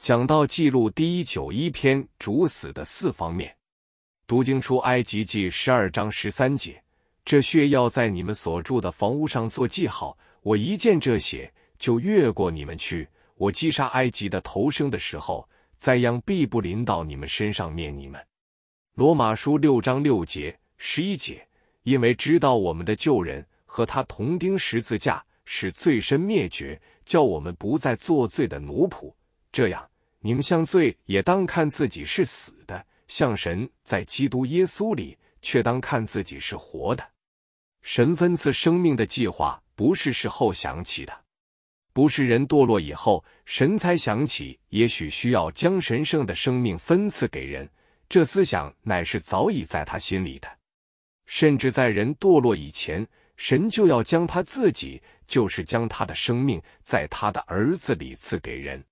讲到记录第一九一篇主死的四方面，读经出埃及记十二章十三节，这血要在你们所住的房屋上做记号。我一见这血，就越过你们去。我击杀埃及的头生的时候，灾殃必不临到你们身上面。你们罗马书六章六节十一节，因为知道我们的旧人和他同钉十字架，使罪身灭绝，叫我们不再作罪的奴仆。这样。你们像罪也当看自己是死的，像神在基督耶稣里却当看自己是活的。神分赐生命的计划不是事后想起的，不是人堕落以后神才想起，也许需要将神圣的生命分赐给人。这思想乃是早已在他心里的，甚至在人堕落以前，神就要将他自己，就是将他的生命，在他的儿子里赐给人。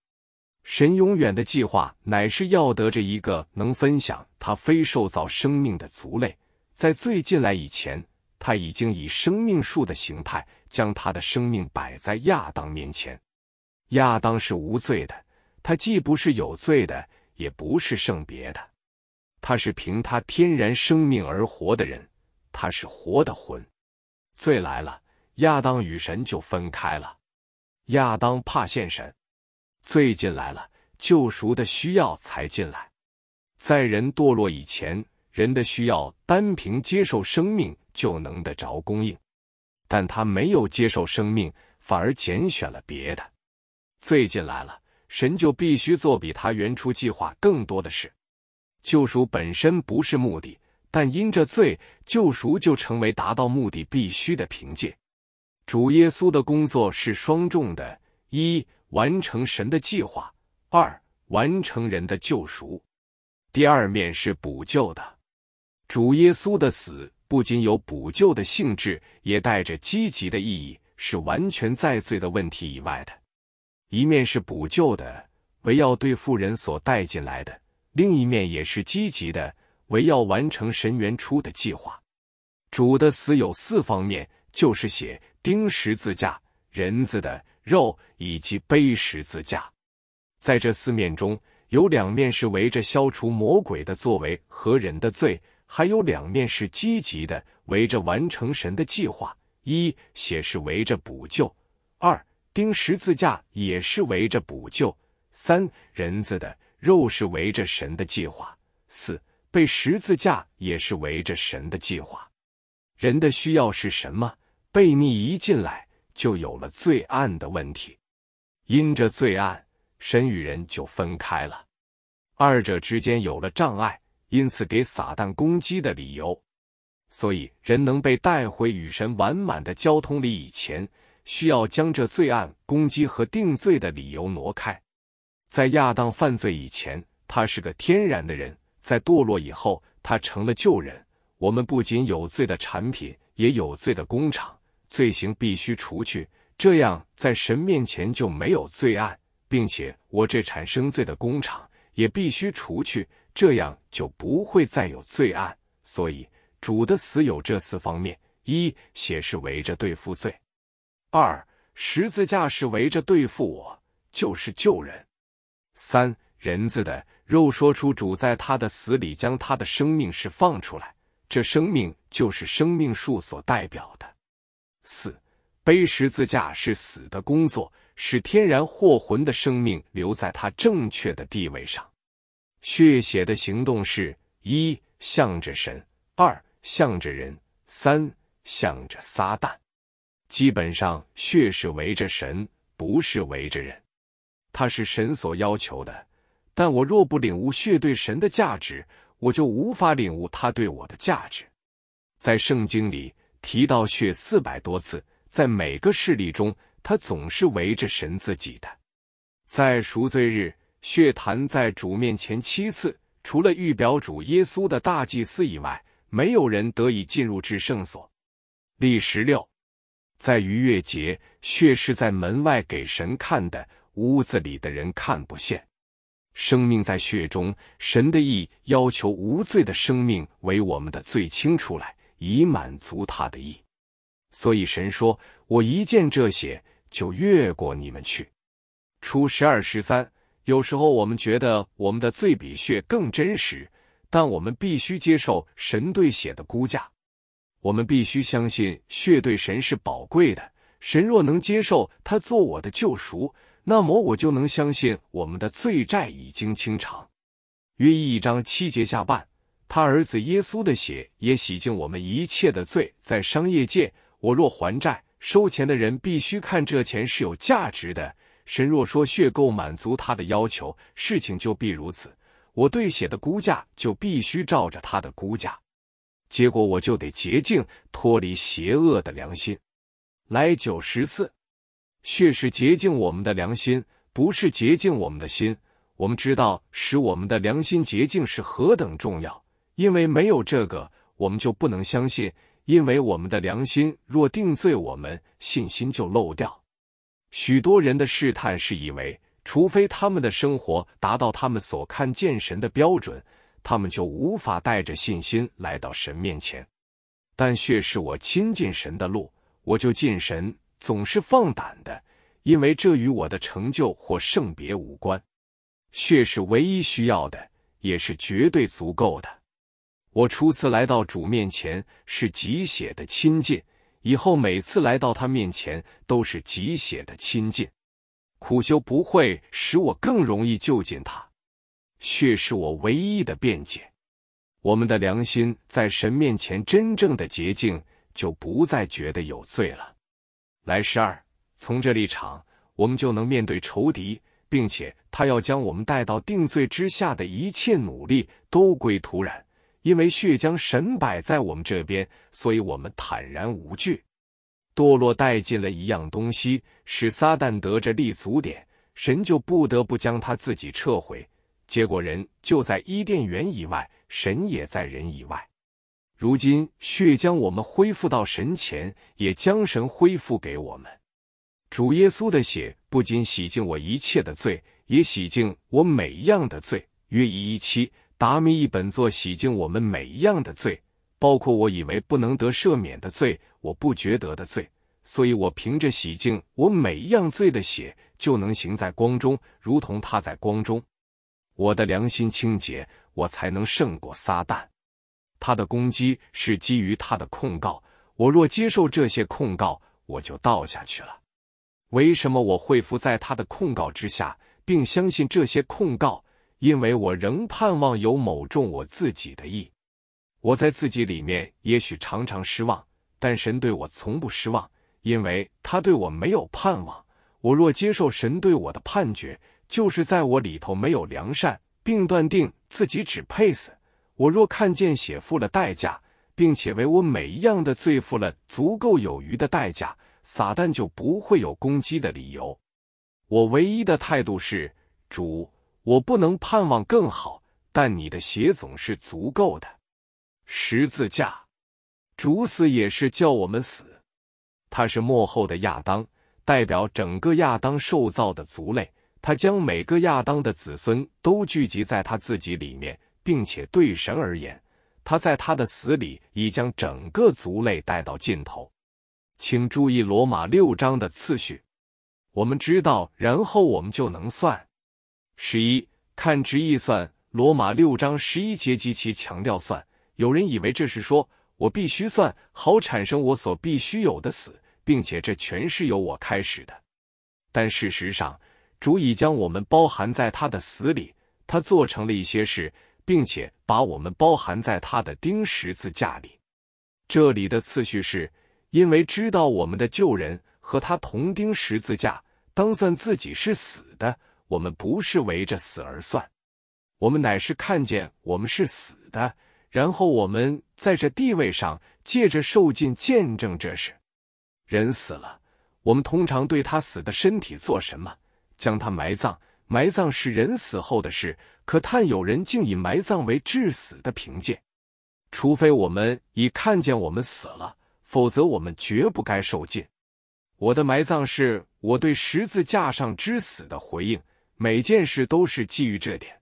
神永远的计划乃是要得着一个能分享他非受造生命的族类。在最近来以前，他已经以生命树的形态将他的生命摆在亚当面前。亚当是无罪的，他既不是有罪的，也不是圣别的，他是凭他天然生命而活的人，他是活的魂。罪来了，亚当与神就分开了。亚当怕现神。罪进来了，救赎的需要才进来。在人堕落以前，人的需要单凭接受生命就能得着供应，但他没有接受生命，反而拣选了别的。罪进来了，神就必须做比他原初计划更多的事。救赎本身不是目的，但因着罪，救赎就成为达到目的必须的凭借。主耶稣的工作是双重的：一。完成神的计划，二完成人的救赎。第二面是补救的，主耶稣的死不仅有补救的性质，也带着积极的意义，是完全在罪的问题以外的一面是补救的，为要对富人所带进来的；另一面也是积极的，为要完成神原初的计划。主的死有四方面，就是写钉十字架人字的。肉以及背十字架，在这四面中有两面是围着消除魔鬼的作为和人的罪，还有两面是积极的，围着完成神的计划。一写是围着补救，二钉十字架也是围着补救，三人字的肉是围着神的计划，四背十字架也是围着神的计划。人的需要是什么？悖逆一进来。就有了罪案的问题，因着罪案，神与人就分开了，二者之间有了障碍，因此给撒旦攻击的理由。所以，人能被带回与神完满的交通里以前，需要将这罪案攻击和定罪的理由挪开。在亚当犯罪以前，他是个天然的人；在堕落以后，他成了旧人。我们不仅有罪的产品，也有罪的工厂。罪行必须除去，这样在神面前就没有罪案，并且我这产生罪的工厂也必须除去，这样就不会再有罪案。所以主的死有这四方面：一、血是围着对付罪；二、十字架是围着对付我，就是救人；三、人字的肉说出主在他的死里将他的生命释放出来，这生命就是生命树所代表的。四背十字架是死的工作，使天然获魂的生命留在他正确的地位上。血血的行动是一向着神，二向着人，三向着撒旦。基本上，血是围着神，不是围着人。它是神所要求的。但我若不领悟血对神的价值，我就无法领悟它对我的价值。在圣经里。提到血四百多次，在每个事例中，他总是围着神自己的。在赎罪日，血坛在主面前七次。除了预表主耶稣的大祭司以外，没有人得以进入至圣所。第十六，在逾越节，血是在门外给神看的，屋子里的人看不见。生命在血中，神的意要求无罪的生命为我们的罪清出来。以满足他的意，所以神说：“我一见这血，就越过你们去。”出十二十三。有时候我们觉得我们的罪比血更真实，但我们必须接受神对血的估价。我们必须相信血对神是宝贵的。神若能接受它做我的救赎，那么我就能相信我们的罪债已经清偿。约一章七节下半。他儿子耶稣的血也洗净我们一切的罪。在商业界，我若还债，收钱的人必须看这钱是有价值的。神若说血够满足他的要求，事情就必如此。我对血的估价就必须照着他的估价，结果我就得洁净，脱离邪恶的良心。来九十四，血是洁净我们的良心，不是洁净我们的心。我们知道使我们的良心洁净是何等重要。因为没有这个，我们就不能相信；因为我们的良心若定罪我们，信心就漏掉。许多人的试探是以为，除非他们的生活达到他们所看见神的标准，他们就无法带着信心来到神面前。但血是我亲近神的路，我就近神，总是放胆的，因为这与我的成就或圣别无关。血是唯一需要的，也是绝对足够的。我初次来到主面前是极血的亲近，以后每次来到他面前都是极血的亲近。苦修不会使我更容易就近他，血是我唯一的辩解。我们的良心在神面前真正的洁净，就不再觉得有罪了。来十二，从这立场，我们就能面对仇敌，并且他要将我们带到定罪之下的一切努力都归突然。因为血将神摆在我们这边，所以我们坦然无惧。堕落带进了一样东西，使撒旦得着立足点，神就不得不将他自己撤回。结果，人就在伊甸园以外，神也在人以外。如今，血将我们恢复到神前，也将神恢复给我们。主耶稣的血不仅洗净我一切的罪，也洗净我每样的罪。约一一七。达米一本作洗净我们每一样的罪，包括我以为不能得赦免的罪，我不觉得的罪。所以我凭着洗净我每一样罪的血，就能行在光中，如同他在光中。我的良心清洁，我才能胜过撒旦。他的攻击是基于他的控告。我若接受这些控告，我就倒下去了。为什么我会伏在他的控告之下，并相信这些控告？因为我仍盼望有某种我自己的意，我在自己里面也许常常失望，但神对我从不失望，因为他对我没有盼望。我若接受神对我的判决，就是在我里头没有良善，并断定自己只配死。我若看见血付了代价，并且为我每一样的罪付了足够有余的代价，撒旦就不会有攻击的理由。我唯一的态度是主。我不能盼望更好，但你的血总是足够的。十字架、竹死也是叫我们死。他是幕后的亚当，代表整个亚当受造的族类。他将每个亚当的子孙都聚集在他自己里面，并且对神而言，他在他的死里已将整个族类带到尽头。请注意罗马六章的次序，我们知道，然后我们就能算。十一看直意算罗马六章十一节及其强调算，有人以为这是说我必须算好产生我所必须有的死，并且这全是由我开始的。但事实上，主已将我们包含在他的死里，他做成了一些事，并且把我们包含在他的钉十字架里。这里的次序是因为知道我们的旧人和他同钉十字架，当算自己是死的。我们不是围着死而算，我们乃是看见我们是死的，然后我们在这地位上借着受尽见证这事。人死了，我们通常对他死的身体做什么？将他埋葬。埋葬是人死后的事，可叹有人竟以埋葬为致死的凭借。除非我们已看见我们死了，否则我们绝不该受尽。我的埋葬是我对十字架上之死的回应。每件事都是基于这点，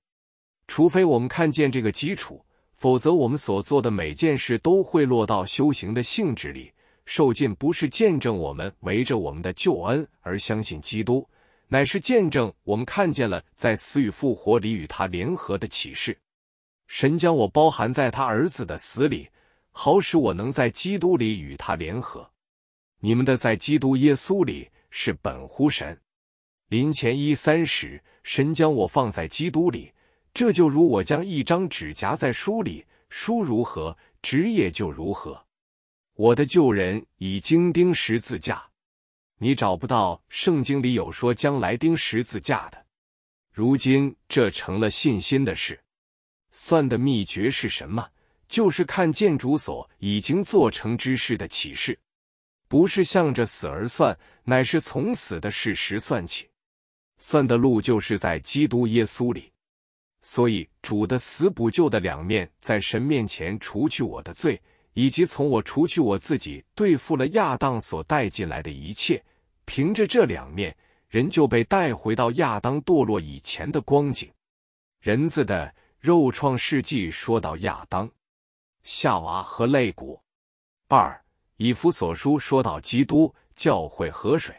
除非我们看见这个基础，否则我们所做的每件事都会落到修行的性质里。受尽不是见证我们围着我们的救恩而相信基督，乃是见证我们看见了在死与复活里与他联合的启示。神将我包含在他儿子的死里，好使我能在基督里与他联合。你们的在基督耶稣里是本乎神。临前一三十，神将我放在基督里，这就如我将一张纸夹在书里，书如何，纸也就如何。我的旧人已经钉十字架，你找不到圣经里有说将来钉十字架的。如今这成了信心的事。算的秘诀是什么？就是看建筑所已经做成之事的启示，不是向着死而算，乃是从死的事实算起。算的路就是在基督耶稣里，所以主的死补救的两面，在神面前除去我的罪，以及从我除去我自己，对付了亚当所带进来的一切。凭着这两面，人就被带回到亚当堕落以前的光景。人字的肉创世纪说到亚当、夏娃和肋骨；二以弗所书说到基督、教会和水；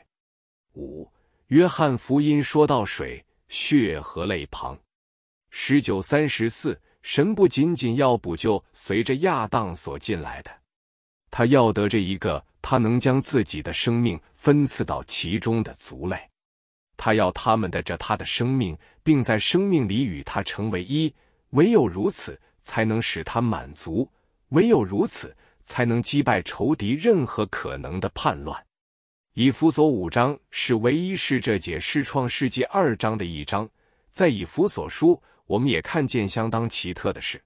五。约翰福音说到水、血和泪旁，十九三十四，神不仅仅要补救随着亚当所进来的，他要得着一个他能将自己的生命分赐到其中的族类，他要他们的这他的生命，并在生命里与他成为一，唯有如此才能使他满足，唯有如此才能击败仇敌任何可能的叛乱。以弗所五章是唯一是这解释创世纪二章的一章。在以弗所书，我们也看见相当奇特的事：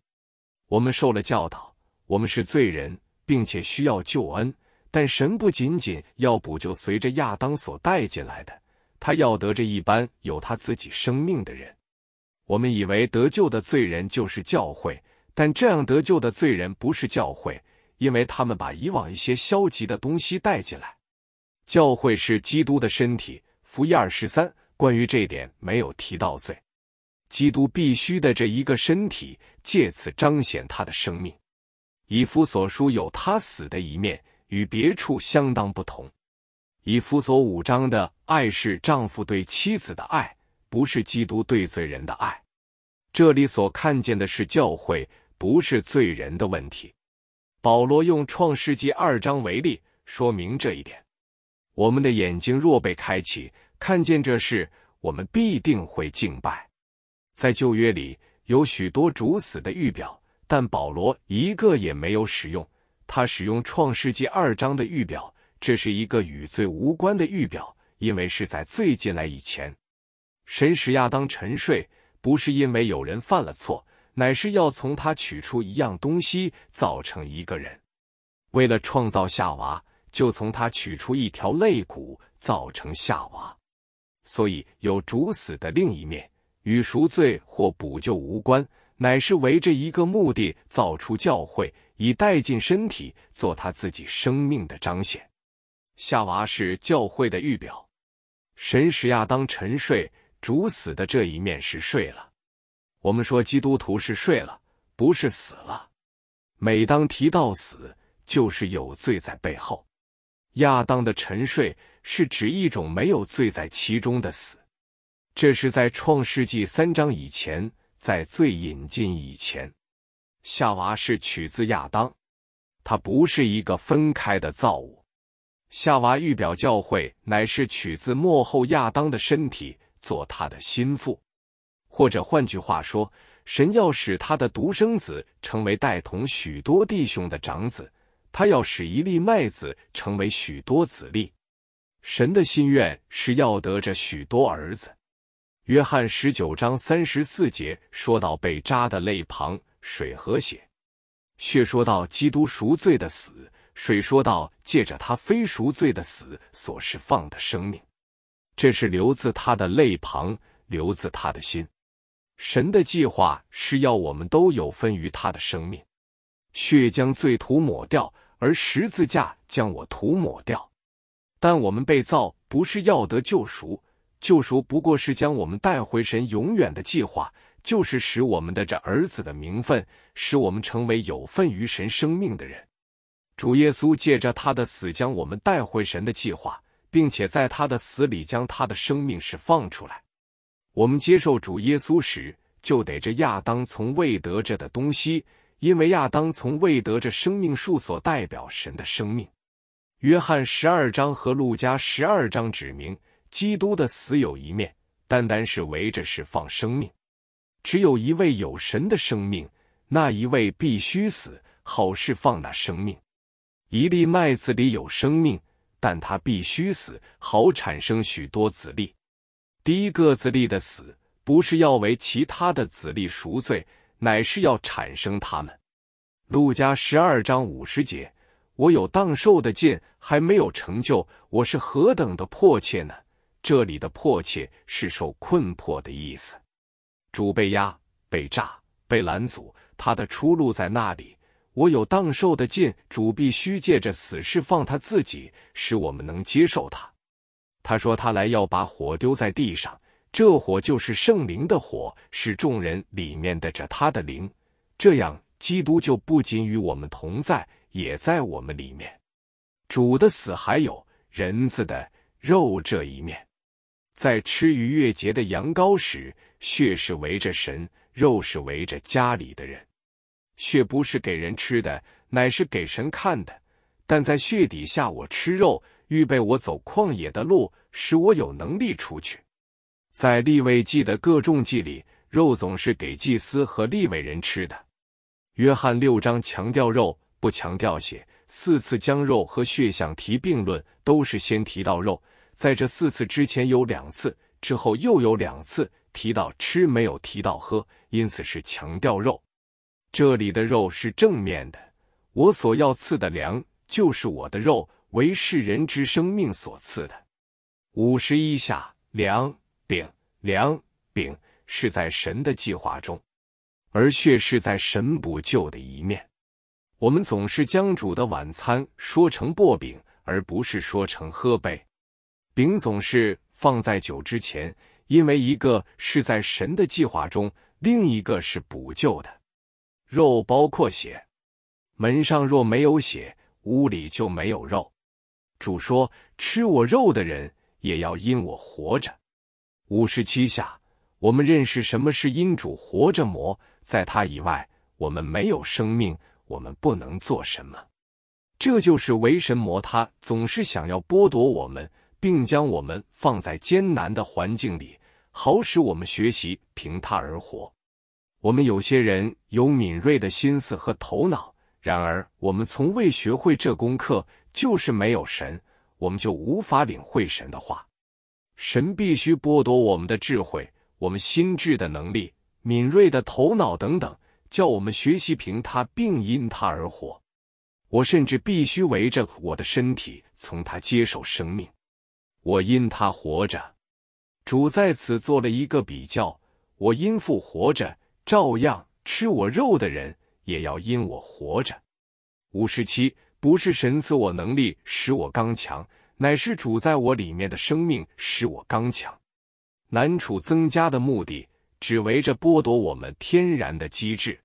我们受了教导，我们是罪人，并且需要救恩。但神不仅仅要补救随着亚当所带进来的，他要得这一般有他自己生命的人。我们以为得救的罪人就是教会，但这样得救的罪人不是教会，因为他们把以往一些消极的东西带进来。教会是基督的身体，福一二十三。关于这点没有提到罪，基督必须的这一个身体，借此彰显他的生命。以弗所书有他死的一面，与别处相当不同。以弗所五章的爱是丈夫对妻子的爱，不是基督对罪人的爱。这里所看见的是教会，不是罪人的问题。保罗用创世纪二章为例，说明这一点。我们的眼睛若被开启，看见这事，我们必定会敬拜。在旧约里有许多主死的预表，但保罗一个也没有使用。他使用创世纪二章的预表，这是一个与罪无关的预表，因为是在罪进来以前。神使亚当沉睡，不是因为有人犯了错，乃是要从他取出一样东西，造成一个人，为了创造夏娃。就从他取出一条肋骨，造成夏娃。所以有主死的另一面与赎罪或补救无关，乃是围着一个目的造出教会，以带进身体做他自己生命的彰显。夏娃是教会的预表，神使亚当沉睡，主死的这一面是睡了。我们说基督徒是睡了，不是死了。每当提到死，就是有罪在背后。亚当的沉睡是指一种没有罪在其中的死，这是在创世纪三章以前，在罪引进以前。夏娃是取自亚当，他不是一个分开的造物。夏娃预表教会，乃是取自幕后亚当的身体，做他的心腹，或者换句话说，神要使他的独生子成为带同许多弟兄的长子。他要使一粒麦子成为许多子粒。神的心愿是要得着许多儿子。约翰十九章三十四节说到被扎的肋旁，水和血。血说到基督赎罪的死，水说到借着他非赎罪的死所释放的生命。这是留自他的肋旁，留自他的心。神的计划是要我们都有分于他的生命。血将罪涂抹掉，而十字架将我涂抹掉。但我们被造不是要得救赎，救赎不过是将我们带回神永远的计划，就是使我们的这儿子的名分，使我们成为有份于神生命的人。主耶稣借着他的死将我们带回神的计划，并且在他的死里将他的生命释放出来。我们接受主耶稣时，就得这亚当从未得着的东西。因为亚当从未得着生命树所代表神的生命。约翰十二章和路加十二章指明，基督的死有一面，单单是围着是放生命。只有一位有神的生命，那一位必须死，好释放那生命。一粒麦子里有生命，但它必须死，好产生许多子粒。低个子粒的死，不是要为其他的子粒赎罪。乃是要产生他们。陆家十二章五十节，我有荡受的劲，还没有成就，我是何等的迫切呢？这里的迫切是受困迫的意思。主被压、被炸、被拦阻，他的出路在那里？我有荡受的劲，主必须借着死侍放他自己，使我们能接受他。他说他来要把火丢在地上。这火就是圣灵的火，是众人里面的着他的灵。这样，基督就不仅与我们同在，也在我们里面。主的死还有人子的肉这一面。在吃逾越节的羊羔时，血是围着神，肉是围着家里的人。血不是给人吃的，乃是给神看的。但在血底下，我吃肉，预备我走旷野的路，使我有能力出去。在立位祭的各重祭里，肉总是给祭司和立位人吃的。约翰六章强调肉，不强调血。四次将肉和血相提并论，都是先提到肉。在这四次之前有两次，之后又有两次提到吃，没有提到喝，因此是强调肉。这里的肉是正面的。我所要赐的粮，就是我的肉，为世人之生命所赐的。五十一下粮。饼、粮、饼是在神的计划中，而血是在神补救的一面。我们总是将主的晚餐说成薄饼，而不是说成喝杯。饼总是放在酒之前，因为一个是在神的计划中，另一个是补救的。肉包括血，门上若没有血，屋里就没有肉。主说：“吃我肉的人，也要因我活着。”五十七下，我们认识什么是因主活着魔，在他以外，我们没有生命，我们不能做什么。这就是为神魔，他总是想要剥夺我们，并将我们放在艰难的环境里，好使我们学习凭他而活。我们有些人有敏锐的心思和头脑，然而我们从未学会这功课，就是没有神，我们就无法领会神的话。神必须剥夺我们的智慧，我们心智的能力、敏锐的头脑等等，叫我们学习凭他，并因他而活。我甚至必须围着我的身体，从他接受生命。我因他活着。主在此做了一个比较：我因父活着，照样吃我肉的人，也要因我活着。五十七，不是神赐我能力使我刚强。乃是主在我里面的生命使我刚强。难处增加的目的，只围着剥夺我们天然的机制。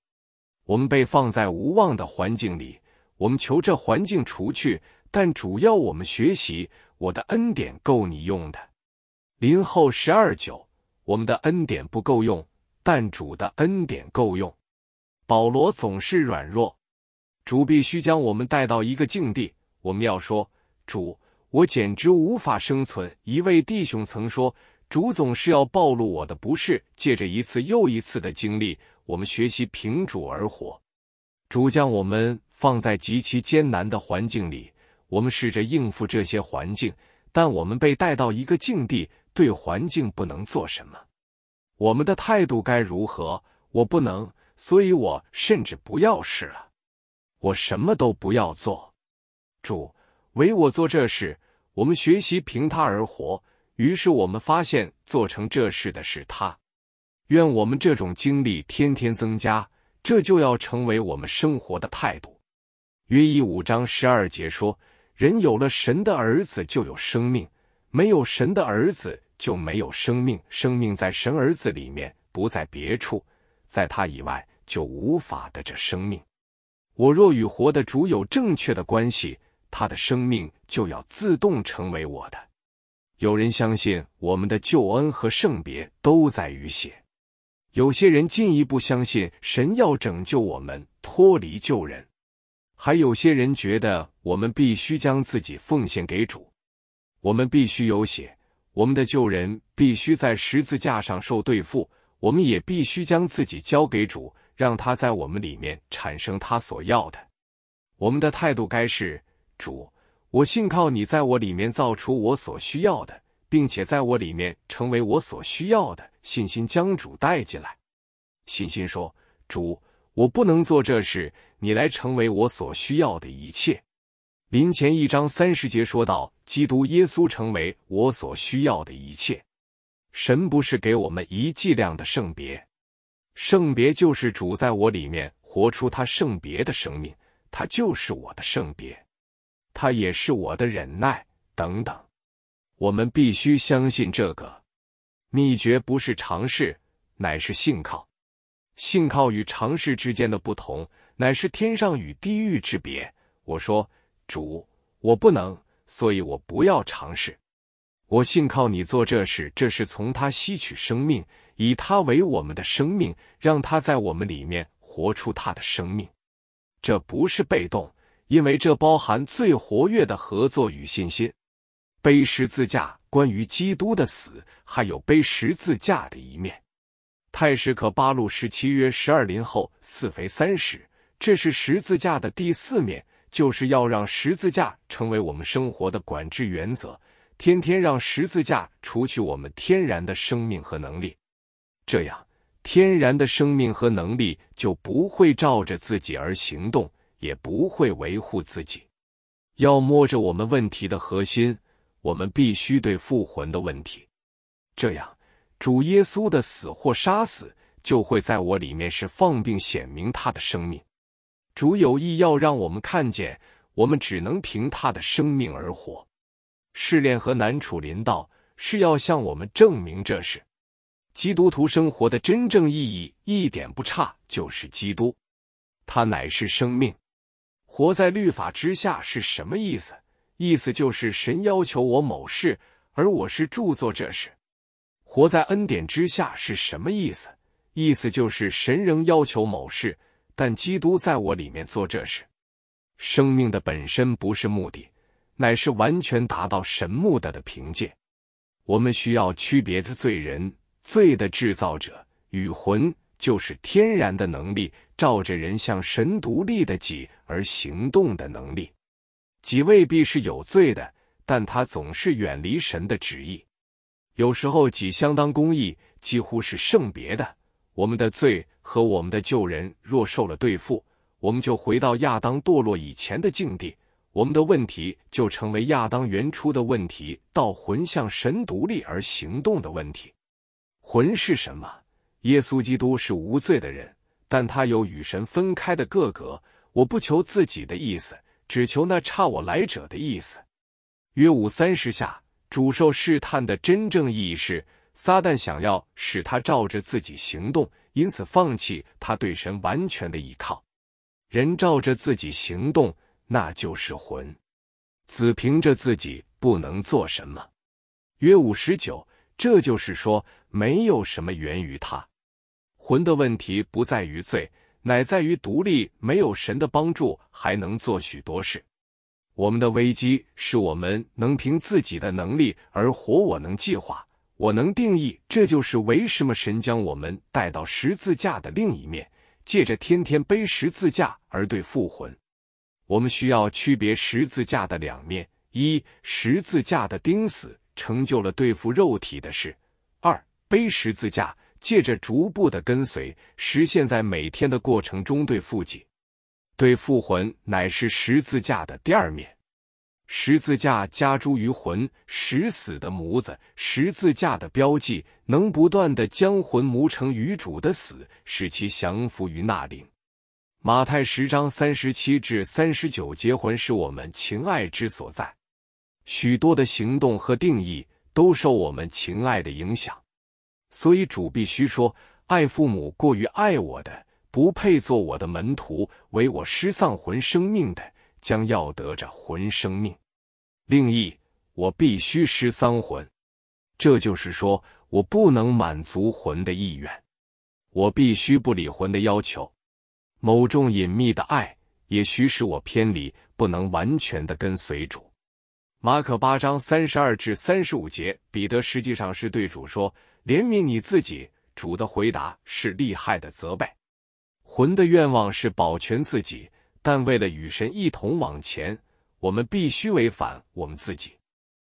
我们被放在无望的环境里，我们求这环境除去，但主要我们学习。我的恩典够你用的。林后十二九，我们的恩典不够用，但主的恩典够用。保罗总是软弱，主必须将我们带到一个境地，我们要说主。我简直无法生存。一位弟兄曾说：“主总是要暴露我的不是。”借着一次又一次的经历，我们学习凭主而活。主将我们放在极其艰难的环境里，我们试着应付这些环境，但我们被带到一个境地，对环境不能做什么。我们的态度该如何？我不能，所以我甚至不要试了。我什么都不要做，主。为我做这事，我们学习凭他而活。于是我们发现，做成这事的是他。愿我们这种经历天天增加，这就要成为我们生活的态度。约一五章十二节说：“人有了神的儿子就有生命，没有神的儿子就没有生命。生命在神儿子里面，不在别处，在他以外就无法得着生命。我若与活的主有正确的关系。”他的生命就要自动成为我的。有人相信我们的救恩和圣别都在于血；有些人进一步相信神要拯救我们脱离救人；还有些人觉得我们必须将自己奉献给主。我们必须有血，我们的救人必须在十字架上受对付，我们也必须将自己交给主，让他在我们里面产生他所要的。我们的态度该是。主，我信靠你，在我里面造出我所需要的，并且在我里面成为我所需要的。信心将主带进来。信心说：“主，我不能做这事，你来成为我所需要的一切。”临前一章三十节说到：“基督耶稣成为我所需要的一切。”神不是给我们一剂量的圣别，圣别就是主在我里面活出他圣别的生命，他就是我的圣别。他也是我的忍耐等等，我们必须相信这个秘诀不是尝试，乃是信靠。信靠与尝试之间的不同，乃是天上与地狱之别。我说，主，我不能，所以我不要尝试。我信靠你做这事，这是从他吸取生命，以他为我们的生命，让他在我们里面活出他的生命。这不是被动。因为这包含最活跃的合作与信心。背十字架，关于基督的死，还有背十字架的一面。太史可八路十七约十二零后四肥三十，这是十字架的第四面，就是要让十字架成为我们生活的管制原则，天天让十字架除去我们天然的生命和能力，这样天然的生命和能力就不会照着自己而行动。也不会维护自己。要摸着我们问题的核心，我们必须对复魂的问题。这样，主耶稣的死或杀死，就会在我里面是放病显明他的生命。主有意要让我们看见，我们只能凭他的生命而活。试炼和南楚林道是要向我们证明这事。基督徒生活的真正意义一点不差，就是基督，他乃是生命。活在律法之下是什么意思？意思就是神要求我某事，而我是著作这事。活在恩典之下是什么意思？意思就是神仍要求某事，但基督在我里面做这事。生命的本身不是目的，乃是完全达到神目的的凭借。我们需要区别的罪人、罪的制造者与魂。就是天然的能力，照着人向神独立的己而行动的能力。己未必是有罪的，但他总是远离神的旨意。有时候，己相当公义，几乎是圣别的。我们的罪和我们的旧人，若受了对付，我们就回到亚当堕落以前的境地。我们的问题就成为亚当原初的问题：到魂向神独立而行动的问题。魂是什么？耶稣基督是无罪的人，但他有与神分开的各格。我不求自己的意思，只求那差我来者的意思。约五三十下，主受试探的真正意义是，撒旦想要使他照着自己行动，因此放弃他对神完全的依靠。人照着自己行动，那就是魂子凭着自己不能做什么。约五十九。这就是说，没有什么源于他魂的问题，不在于罪，乃在于独立。没有神的帮助，还能做许多事。我们的危机是我们能凭自己的能力而活。我能计划，我能定义。这就是为什么神将我们带到十字架的另一面，借着天天背十字架而对复魂。我们需要区别十字架的两面：一，十字架的钉死。成就了对付肉体的事。二背十字架，借着逐步的跟随，实现在每天的过程中对付己，对付魂，乃是十字架的第二面。十字架加诸于魂，十死的模子，十字架的标记，能不断的将魂磨成于主的死，使其降服于那灵。马太十章三十七至三十九节，魂是我们情爱之所在。许多的行动和定义都受我们情爱的影响，所以主必须说：“爱父母过于爱我的，不配做我的门徒；为我失丧魂生命的，将要得着魂生命。”另一，我必须失丧魂，这就是说我不能满足魂的意愿，我必须不理魂的要求。某种隐秘的爱也许使我偏离，不能完全的跟随主。马可八章三十二至三十五节，彼得实际上是对主说：“怜悯你自己。”主的回答是厉害的责备。魂的愿望是保全自己，但为了与神一同往前，我们必须违反我们自己。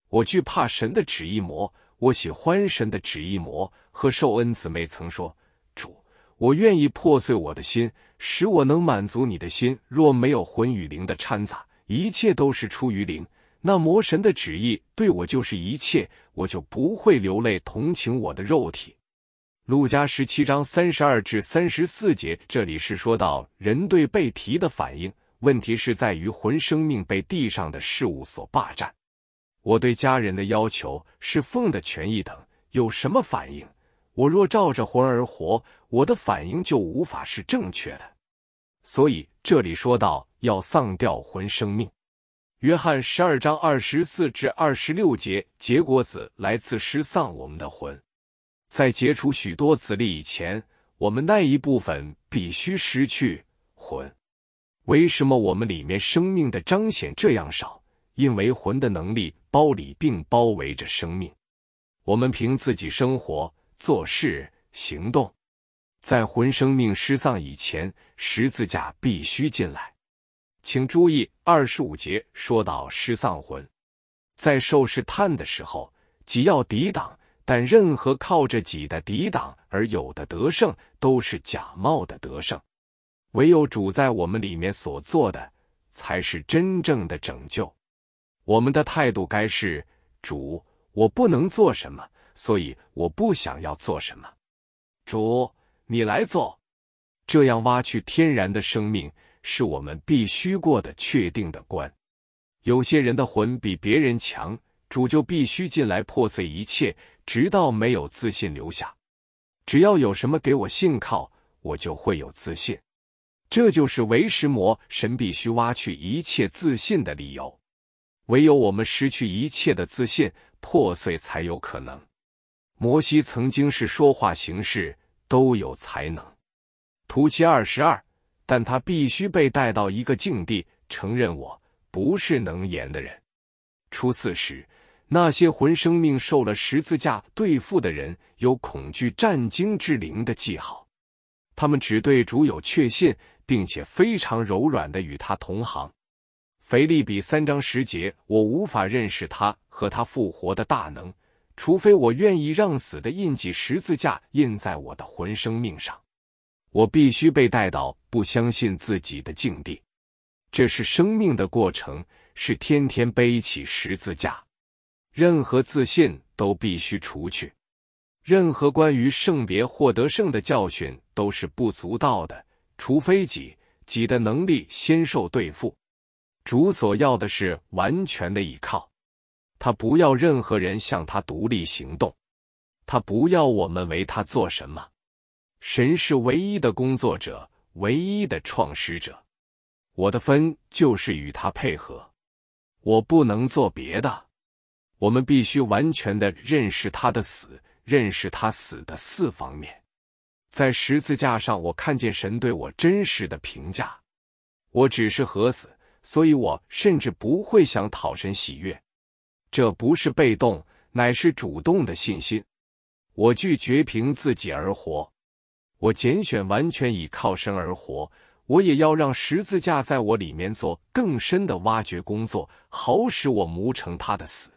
我惧怕神的旨意魔，我喜欢神的旨意魔。和受恩姊妹曾说：“主，我愿意破碎我的心，使我能满足你的心。若没有魂与灵的掺杂，一切都是出于灵。”那魔神的旨意对我就是一切，我就不会流泪同情我的肉体。陆家十七章三十二至三十四节，这里是说到人对被提的反应。问题是在于魂生命被地上的事物所霸占。我对家人的要求是奉的权益等有什么反应？我若照着魂而活，我的反应就无法是正确的。所以这里说到要丧掉魂生命。约翰十二章二十四至二十六节，结果子来自失丧我们的魂。在结出许多子粒以前，我们那一部分必须失去魂。为什么我们里面生命的彰显这样少？因为魂的能力包里并包围着生命。我们凭自己生活、做事、行动。在魂生命失丧以前，十字架必须进来。请注意，二十五节说到失丧魂，在受试探的时候，即要抵挡；但任何靠着己的抵挡而有的得胜，都是假冒的得胜。唯有主在我们里面所做的，才是真正的拯救。我们的态度该是：主，我不能做什么，所以我不想要做什么。主，你来做。这样挖去天然的生命。是我们必须过的确定的关。有些人的魂比别人强，主就必须进来破碎一切，直到没有自信留下。只要有什么给我信靠，我就会有自信。这就是为实魔神必须挖去一切自信的理由。唯有我们失去一切的自信，破碎才有可能。摩西曾经是说话行事都有才能。图七二十二。但他必须被带到一个境地，承认我不是能言的人。初四时，那些魂生命受了十字架对付的人，有恐惧战惊之灵的记号。他们只对主有确信，并且非常柔软的与他同行。腓利比三章十节，我无法认识他和他复活的大能，除非我愿意让死的印记十字架印在我的魂生命上。我必须被带到不相信自己的境地，这是生命的过程，是天天背起十字架。任何自信都必须除去，任何关于圣别获得胜的教训都是不足道的，除非己己的能力先受对付。主所要的是完全的依靠，他不要任何人向他独立行动，他不要我们为他做什么。神是唯一的工作者，唯一的创始者。我的分就是与他配合，我不能做别的。我们必须完全的认识他的死，认识他死的四方面。在十字架上，我看见神对我真实的评价。我只是和死，所以我甚至不会想讨神喜悦。这不是被动，乃是主动的信心。我拒绝凭自己而活。我拣选完全以靠身而活，我也要让十字架在我里面做更深的挖掘工作，好使我磨成他的死。